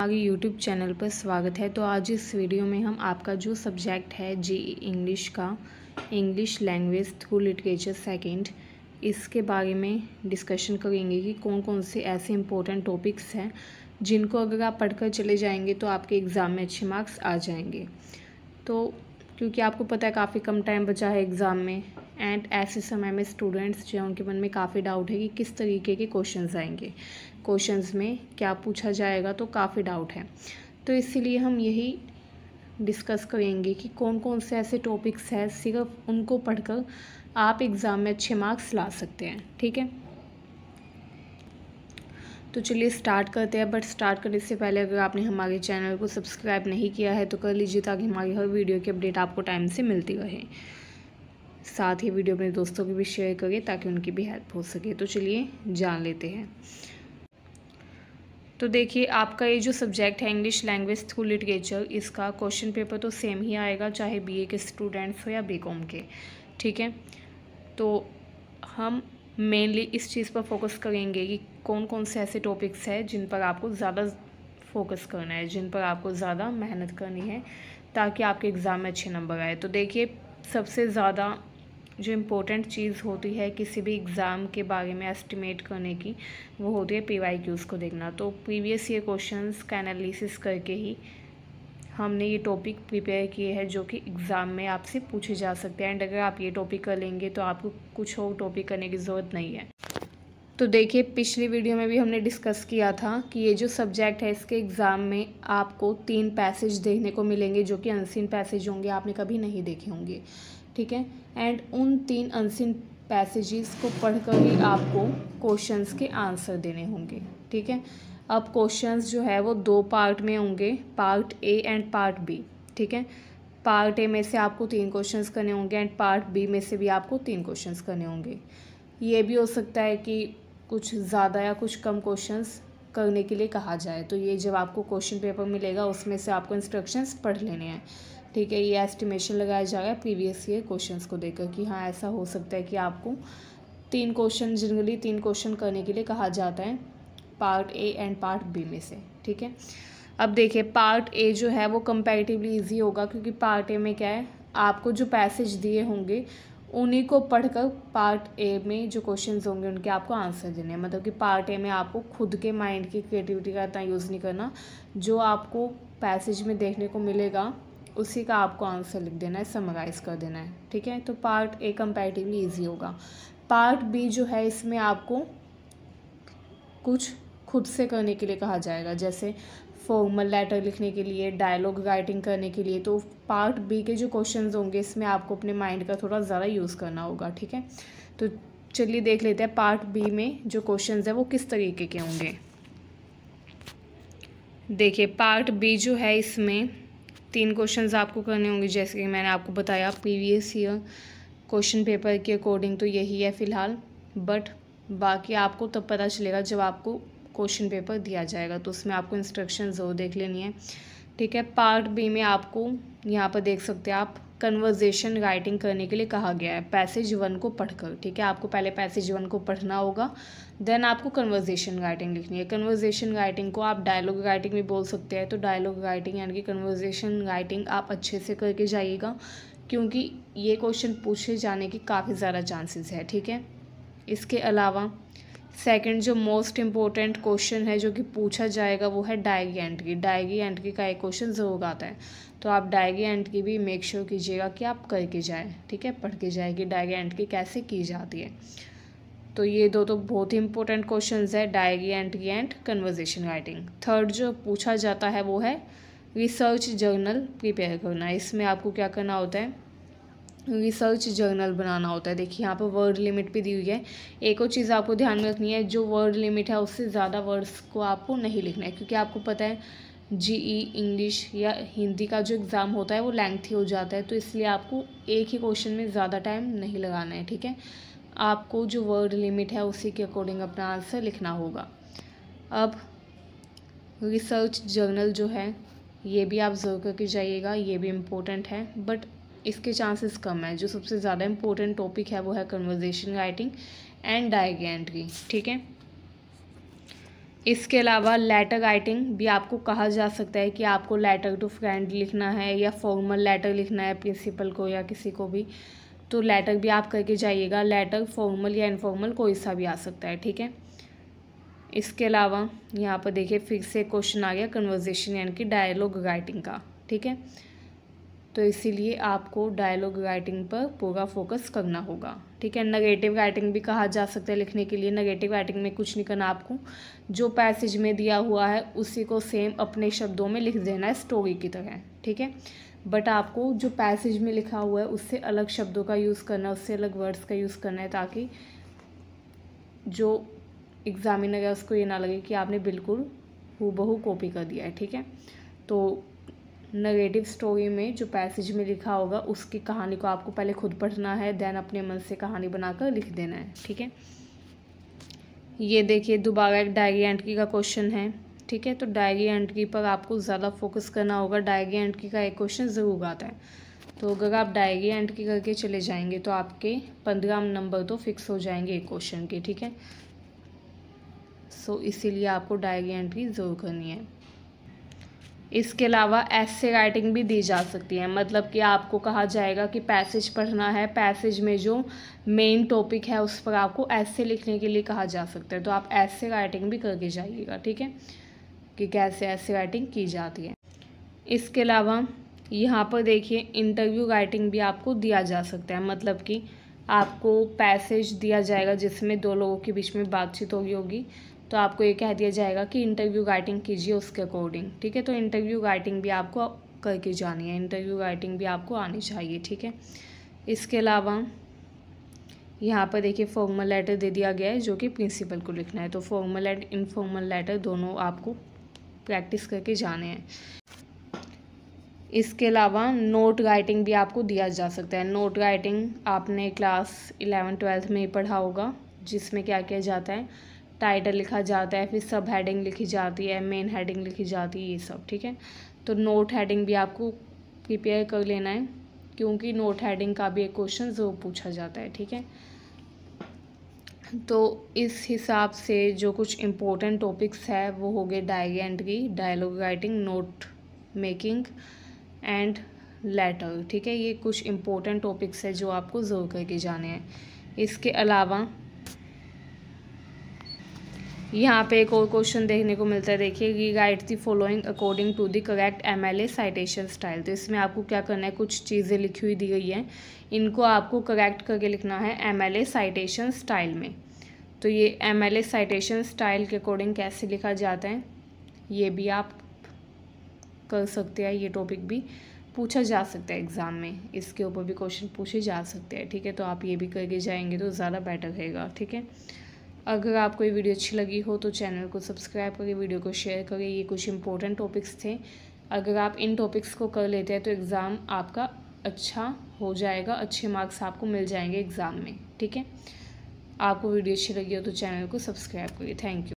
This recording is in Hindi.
आगे यूट्यूब चैनल पर स्वागत है तो आज इस वीडियो में हम आपका जो सब्जेक्ट है जी इंग्लिश का English language through literature second इसके बारे में डिस्कशन करेंगे कि कौन कौन से ऐसे इम्पोर्टेंट टॉपिक्स हैं जिनको अगर आप पढ़कर चले जाएंगे तो आपके एग्ज़ाम में अच्छे मार्क्स आ जाएंगे तो क्योंकि आपको पता है काफ़ी कम टाइम बचा है एग्ज़ाम में एंड ऐसे समय में स्टूडेंट्स जो हैं उनके मन में काफ़ी डाउट है कि किस तरीके के क्वेश्चंस आएंगे क्वेश्चंस में क्या पूछा जाएगा तो काफ़ी डाउट है तो इसलिए हम यही डिस्कस करेंगे कि कौन कौन से ऐसे टॉपिक्स हैं सिर्फ उनको पढ़कर आप एग्ज़ाम में अच्छे मार्क्स ला सकते हैं ठीक है तो चलिए स्टार्ट करते हैं बट स्टार्ट करने से पहले अगर आपने हमारे चैनल को सब्सक्राइब नहीं किया है तो कर लीजिए ताकि हमारी हर वीडियो की अपडेट आपको टाइम से मिलती रहे साथ ही वीडियो अपने दोस्तों को भी शेयर करें ताकि उनकी भी हेल्प हो सके तो चलिए जान लेते हैं तो देखिए आपका ये जो सब्जेक्ट है इंग्लिश लैंग्वेज थ्रू लिटरेचर इसका क्वेश्चन पेपर तो सेम ही आएगा चाहे बीए के स्टूडेंट्स हो या बीकॉम के ठीक है तो हम मेनली इस चीज़ पर फोकस करेंगे कि कौन कौन से ऐसे टॉपिक्स हैं जिन पर आपको ज़्यादा फोकस करना है जिन पर आपको ज़्यादा मेहनत करनी है ताकि आपके एग्ज़ाम में अच्छे नंबर आए तो देखिए सबसे ज़्यादा जो इम्पोर्टेंट चीज़ होती है किसी भी एग्ज़ाम के बारे में एस्टिमेट करने की वो होती है पी वाई क्यूज़ को देखना तो प्रीवियस ईयर क्वेश्चन का एनालिसिस करके ही हमने ये टॉपिक प्रिपेयर किए हैं जो कि एग्ज़ाम में आपसे पूछे जा सकते हैं एंड अगर आप ये टॉपिक कर लेंगे तो आपको कुछ और टॉपिक करने की ज़रूरत नहीं है तो देखिए पिछली वीडियो में भी हमने डिस्कस किया था कि ये जो सब्जेक्ट है इसके एग्ज़ाम में आपको तीन पैसेज देखने को मिलेंगे जो कि अनसिन पैसेज होंगे आपने कभी नहीं देखे होंगे ठीक है एंड उन तीन अनसिन पैसेजेस को पढ़कर ही आपको क्वेश्चंस के आंसर देने होंगे ठीक है अब क्वेश्चंस जो है वो दो पार्ट में होंगे part A and part B ठीक है पार्ट ए में से आपको तीन क्वेश्चंस करने होंगे एंड पार्ट बी में से भी आपको तीन क्वेश्चंस करने होंगे ये भी हो सकता है कि कुछ ज़्यादा या कुछ कम क्वेश्चन करने के लिए कहा जाए तो ये जब आपको क्वेश्चन पेपर मिलेगा उसमें से आपको इंस्ट्रक्शंस पढ़ लेने हैं ठीक है ये एस्टिमेशन लगाया जाएगा प्रीवियस ईयर क्वेश्चंस को देखकर कि हाँ ऐसा हो सकता है कि आपको तीन क्वेश्चन जनरली तीन क्वेश्चन करने के लिए कहा जाता है part A and part B में से ठीक है अब देखिए पार्ट ए जो है वो कंपेरेटिवली ईजी होगा क्योंकि पार्ट ए में क्या है आपको जो पैसेज दिए होंगे उन्हीं को पढ़कर पार्ट ए में जो क्वेश्चंस होंगे उनके आपको आंसर देने हैं मतलब कि पार्ट ए में आपको खुद के माइंड की क्रिएटिविटी का इतना यूज़ नहीं करना जो आपको पैसेज में देखने को मिलेगा उसी का आपको आंसर लिख देना है समराइज़ कर देना है ठीक है तो पार्ट ए कंपेरेटिवली ईजी होगा पार्ट बी जो है इसमें आपको कुछ खुद से करने के लिए कहा जाएगा जैसे फॉर्मल लेटर लिखने के लिए डायलॉग राइटिंग करने के लिए तो पार्ट बी के जो क्वेश्चंस होंगे इसमें आपको अपने माइंड का थोड़ा ज़्यादा यूज़ करना होगा ठीक है तो चलिए देख लेते हैं पार्ट बी में जो क्वेश्चंस है वो किस तरीके के होंगे देखिए पार्ट बी जो है इसमें तीन क्वेश्चंस आपको करने होंगे जैसे कि मैंने आपको बताया प्रीवियस ईयर क्वेश्चन पेपर के अकॉर्डिंग तो यही है फ़िलहाल बट बाकी आपको तब पता चलेगा जब आपको क्वेश्चन पेपर दिया जाएगा तो उसमें आपको इंस्ट्रक्शन ज़रूर देख लेनी है ठीक है पार्ट बी में आपको यहाँ पर देख सकते हैं आप कन्वर्जेशन राइटिंग करने के लिए कहा गया है पैसेज वन को पढ़कर ठीक है आपको पहले पैसेज वन को पढ़ना होगा देन आपको कन्वर्जेशन राइटिंग लिखनी है कन्वर्जेशन राइटिंग को आप डायलॉग राइटिंग भी बोल सकते हैं तो डायलॉग राइटिंग यानी कि कन्वर्जेशन राइटिंग आप अच्छे से करके जाइएगा क्योंकि ये क्वेश्चन पूछे जाने के काफ़ी ज़्यादा चांसेस है ठीक है इसके अलावा सेकंड जो मोस्ट इम्पोर्टेंट क्वेश्चन है जो कि पूछा जाएगा वो है डायगी की डायगी की का एक क्वेश्चन ज़रूर आता है तो आप डायगी की भी मेक श्योर sure कीजिएगा कि आप करके जाए ठीक है पढ़ के जाए कि डायगी की कैसे की जाती है तो ये दो तो बहुत ही इंपॉर्टेंट क्वेश्चन है एंड की एंड कन्वर्जेशन राइटिंग थर्ड जो पूछा जाता है वो है रिसर्च जर्नल प्रिपेयर करना इसमें आपको क्या करना होता है रिसर्च जर्नल बनाना होता है देखिए यहाँ पर वर्ड लिमिट भी दी हुई है एक और चीज़ आपको ध्यान में रखनी है जो वर्ड लिमिट है उससे ज़्यादा वर्ड्स को आपको नहीं लिखना है क्योंकि आपको पता है जीई इंग्लिश e, या हिंदी का जो एग्ज़ाम होता है वो लेंथी हो जाता है तो इसलिए आपको एक ही क्वेश्चन में ज़्यादा टाइम नहीं लगाना है ठीक है आपको जो वर्ड लिमिट है उसी के अकॉर्डिंग अपना आंसर लिखना होगा अब रिसर्च जर्नल जो है ये भी आप जरूर करके जाइएगा ये भी इम्पोर्टेंट है बट इसके चांसेस कम है जो सबसे ज़्यादा इम्पोर्टेंट टॉपिक है वो है conversation writing and diary entry ठीक है इसके अलावा लेटर राइटिंग भी आपको कहा जा सकता है कि आपको लेटर टू फ्रेंड लिखना है या फॉर्मल लेटर लिखना है प्रिंसिपल को या किसी को भी तो लेटर भी आप करके जाइएगा लेटर फॉर्मल या इनफॉर्मल कोई सा भी आ सकता है ठीक है इसके अलावा यहाँ पर देखिए फिर से क्वेश्चन आ गया कन्वर्जेशन यानी कि डायलॉग राइटिंग का ठीक है तो इसीलिए आपको डायलॉग राइटिंग पर पूरा फोकस करना होगा ठीक है नगेटिव राइटिंग भी कहा जा सकता है लिखने के लिए नगेटिव राइटिंग में कुछ नहीं करना आपको जो पैसेज में दिया हुआ है उसी को सेम अपने शब्दों में लिख देना है स्टोरी की तरह ठीक है बट आपको जो पैसेज में लिखा हुआ है उससे अलग शब्दों का यूज़ करना है उससे अलग वर्ड्स का यूज़ करना है ताकि जो एग्ज़ामिनर है उसको ये ना लगे कि आपने बिल्कुल हु बहू कॉपी कर दिया है ठीक है तो नेगेटिव स्टोरी में जो पैसेज में लिखा होगा उसकी कहानी को आपको पहले खुद पढ़ना है देन अपने मन से कहानी बनाकर लिख देना है ठीक है ये देखिए दोबारा एक डायरी एंट्री का क्वेश्चन है ठीक है तो डायरी एंट्री पर आपको ज़्यादा फोकस करना होगा डायरी एंट्री का एक क्वेश्चन ज़रूर आता है तो अगर आप डायरी एंट्री करके चले जाएंगे तो आपके पंद्रह नंबर तो फिक्स हो जाएंगे एक क्वेश्चन के ठीक है सो so, इसीलिए आपको डायरी एंट्री ज़रूर करनी है इसके अलावा ऐसे राइटिंग भी दी जा सकती है मतलब कि आपको कहा जाएगा कि पैसेज पढ़ना है पैसेज में जो मेन टॉपिक है उस पर आपको ऐसे लिखने के लिए कहा जा सकता है तो आप ऐसे राइटिंग भी करके जाइएगा ठीक है कि कैसे ऐसे राइटिंग की जाती है इसके अलावा यहाँ पर देखिए इंटरव्यू राइटिंग भी आपको दिया जा सकता है मतलब कि आपको पैसेज दिया जाएगा जिसमें दो लोगों के बीच में बातचीत होगी होगी तो आपको ये कह दिया जाएगा कि इंटरव्यू गाइटिंग कीजिए उसके अकॉर्डिंग ठीक है तो इंटरव्यू गाइटिंग भी आपको करके जानी है इंटरव्यू गाइटिंग भी आपको आनी चाहिए ठीक है इसके अलावा यहाँ पर देखिए फॉर्मल लेटर दे दिया गया है जो कि प्रिंसिपल को लिखना है तो फॉर्मल एंड इनफॉर्मल लेटर दोनों आपको प्रैक्टिस करके जाने हैं इसके अलावा नोट राइटिंग भी आपको दिया जा सकता है नोट राइटिंग आपने क्लास इलेवन ट्वेल्थ में ही पढ़ा होगा जिसमें क्या किया जाता है टाइटल लिखा जाता है फिर सब हेडिंग लिखी जाती है मेन हेडिंग लिखी जाती है ये सब ठीक है तो नोट हेडिंग भी आपको प्रिपेयर कर लेना है क्योंकि नोट हेडिंग का भी एक क्वेश्चन जो पूछा जाता है ठीक है तो इस हिसाब से जो कुछ इम्पोर्टेंट टॉपिक्स है वो हो गए diary entry dialogue writing note making and letter ठीक है ये कुछ इम्पोर्टेंट टॉपिक्स है जो आपको ज़रूर करके जाने हैं इसके अलावा यहाँ पे एक और क्वेश्चन देखने को मिलता है देखिए कि guide the following according to the correct MLA citation style तो इसमें आपको क्या करना है कुछ चीज़ें लिखी हुई दी गई हैं इनको आपको करेक्ट करके लिखना है एमएलए साइटेशन स्टाइल में तो ये एमएलए साइटेशन स्टाइल के अकॉर्डिंग कैसे लिखा जाता है ये भी आप कर सकते हैं ये टॉपिक भी पूछा जा सकता है एग्ज़ाम में इसके ऊपर भी क्वेश्चन पूछे जा सकते हैं ठीक है तो आप ये भी करके जाएंगे तो ज़्यादा बेटर रहेगा ठीक है अगर आपको ये वीडियो अच्छी लगी हो तो चैनल को सब्सक्राइब करें वीडियो को शेयर करें ये कुछ इंपॉर्टेंट टॉपिक्स थे अगर आप इन टॉपिक्स को कर लेते हैं तो एग्ज़ाम आपका अच्छा हो जाएगा अच्छे मार्क्स आपको मिल जाएंगे एग्ज़ाम में ठीक है आपको वीडियो अच्छी लगी हो तो चैनल को सब्सक्राइब करिए थैंक यू